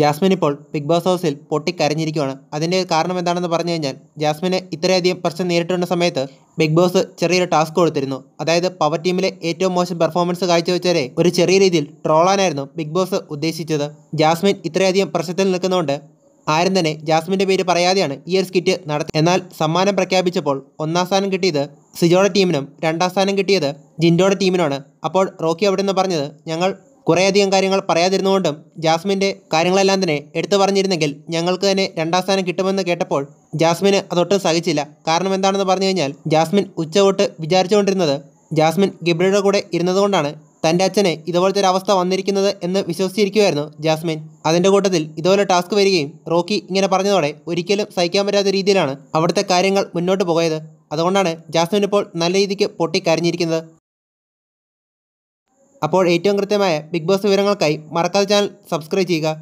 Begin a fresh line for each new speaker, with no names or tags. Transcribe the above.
Jasmine ഇപ്പോൾ big boss ഹൗസിൽ പൊട്ടിക്കരഞ്ഞിരിക്കുകയാണ് അതിൻ്റെ കാരണം എന്താണെന്ന് പറഞ്ഞു കഴിഞ്ഞാൽ ജാസ്മിന് ഇത്രയധികം പ്രശ്നം നേരിട്ടുള്ള സമയത്ത് ബിഗ് ബോസ് ചെറിയൊരു ടാസ്ക് കൊടുത്തിരുന്നു അതായത് പവർ ടീമിലെ ഏറ്റവും മോശം പെർഫോമൻസ് കാഴ്ചവെച്ചവരെ ഒരു ചെറിയ രീതിയിൽ ട്രോളാനായിരുന്നു ബിഗ് ബോസ് ഉദ്ദേശിച്ചത് ജാസ്മിൻ ഇത്രയധികം പ്രശ്നത്തിൽ നിൽക്കുന്നതുകൊണ്ട് ആരും തന്നെ ജാസ്മിൻ്റെ പേര് പറയാതെയാണ് ഈ ഒരു സ്കിറ്റ് നടത്തി എന്നാൽ സമ്മാനം പ്രഖ്യാപിച്ചപ്പോൾ ഒന്നാം സ്ഥാനം കിട്ടിയത് സിജോയുടെ ടീമിനും രണ്ടാം സ്ഥാനം കിട്ടിയത് ജിൻഡോയുടെ ടീമിനുമാണ് അപ്പോൾ റോക്കി അവിടെ നിന്ന് പറഞ്ഞത് ഞങ്ങൾ കുറേയധികം കാര്യങ്ങൾ പറയാതിരുന്നുകൊണ്ടും ജാസ്മിൻ്റെ കാര്യങ്ങളെല്ലാം തന്നെ എടുത്തു പറഞ്ഞിരുന്നെങ്കിൽ ഞങ്ങൾക്ക് തന്നെ രണ്ടാം സ്ഥാനം കിട്ടുമെന്ന് കേട്ടപ്പോൾ ജാസ്മിന് അതൊട്ടും സഹിച്ചില്ല കാരണം എന്താണെന്ന് പറഞ്ഞു കഴിഞ്ഞാൽ ജാസ്മിൻ ഉച്ചതൊട്ട് വിചാരിച്ചുകൊണ്ടിരുന്നത് ജാസ്മിൻ ഗിബ്രിയുടെ കൂടെ ഇരുന്നതുകൊണ്ടാണ് തൻ്റെ അച്ഛനെ ഇതുപോലത്തെ ഒരു അവസ്ഥ വന്നിരിക്കുന്നത് എന്ന് വിശ്വസിച്ചിരിക്കുമായിരുന്നു ജാസ്മിൻ അതിൻ്റെ കൂട്ടത്തിൽ ഇതുപോലെ ടാസ്ക് വരികയും റോക്കി ഇങ്ങനെ പറഞ്ഞതോടെ ഒരിക്കലും സഹിക്കാൻ പറ്റാത്ത രീതിയിലാണ് അവിടുത്തെ കാര്യങ്ങൾ മുന്നോട്ട് പോയത് അതുകൊണ്ടാണ് ജാസ്മിൻ ഇപ്പോൾ നല്ല രീതിക്ക് പൊട്ടി അപ്പോൾ ഏറ്റവും കൃത്യമായ ബിഗ് ബോസ് വിവരങ്ങൾക്കായി മറക്കാതെ ചാനൽ സബ്സ്ക്രൈബ് ചെയ്യുക